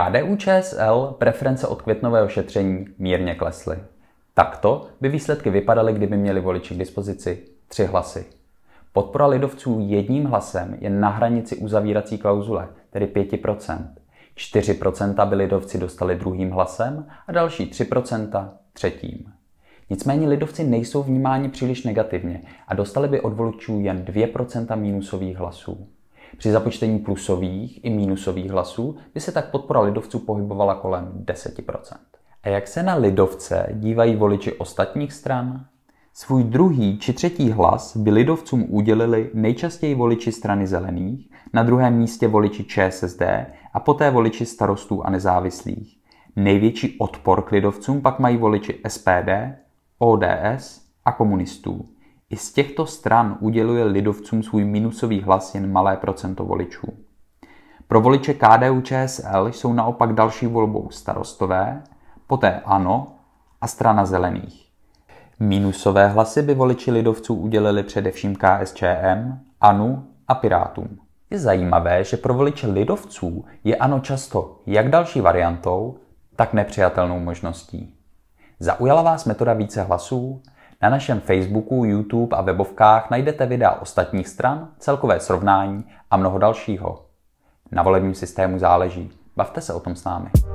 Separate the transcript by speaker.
Speaker 1: KDU ČSL preference od květnového šetření mírně klesly. Takto by výsledky vypadaly, kdyby měli voliči k dispozici tři hlasy. Podpora lidovců jedním hlasem je na hranici uzavírací klauzule, tedy 5%. 4% by lidovci dostali druhým hlasem a další 3% třetím. Nicméně lidovci nejsou vnímáni příliš negativně a dostali by od voličů jen 2% mínusových hlasů. Při započtení plusových i mínusových hlasů by se tak podpora lidovců pohybovala kolem 10%. A jak se na lidovce dívají voliči ostatních stran? Svůj druhý či třetí hlas by lidovcům udělili nejčastěji voliči strany zelených, na druhém místě voliči ČSSD a poté voliči starostů a nezávislých. Největší odpor k lidovcům pak mají voliči SPD, ODS a komunistů. I z těchto stran uděluje lidovcům svůj minusový hlas jen malé procento voličů. Pro voliče KDU ČSL jsou naopak další volbou starostové, poté ANO a strana zelených. Minusové hlasy by voliči lidovců udělili především KSČM, ANU a Pirátům. Je zajímavé, že pro voliče lidovců je ANO často jak další variantou, tak nepřijatelnou možností. Zaujala vás metoda více hlasů? Na našem Facebooku, YouTube a webovkách najdete videa ostatních stran, celkové srovnání a mnoho dalšího. Na volebním systému záleží. Bavte se o tom s námi.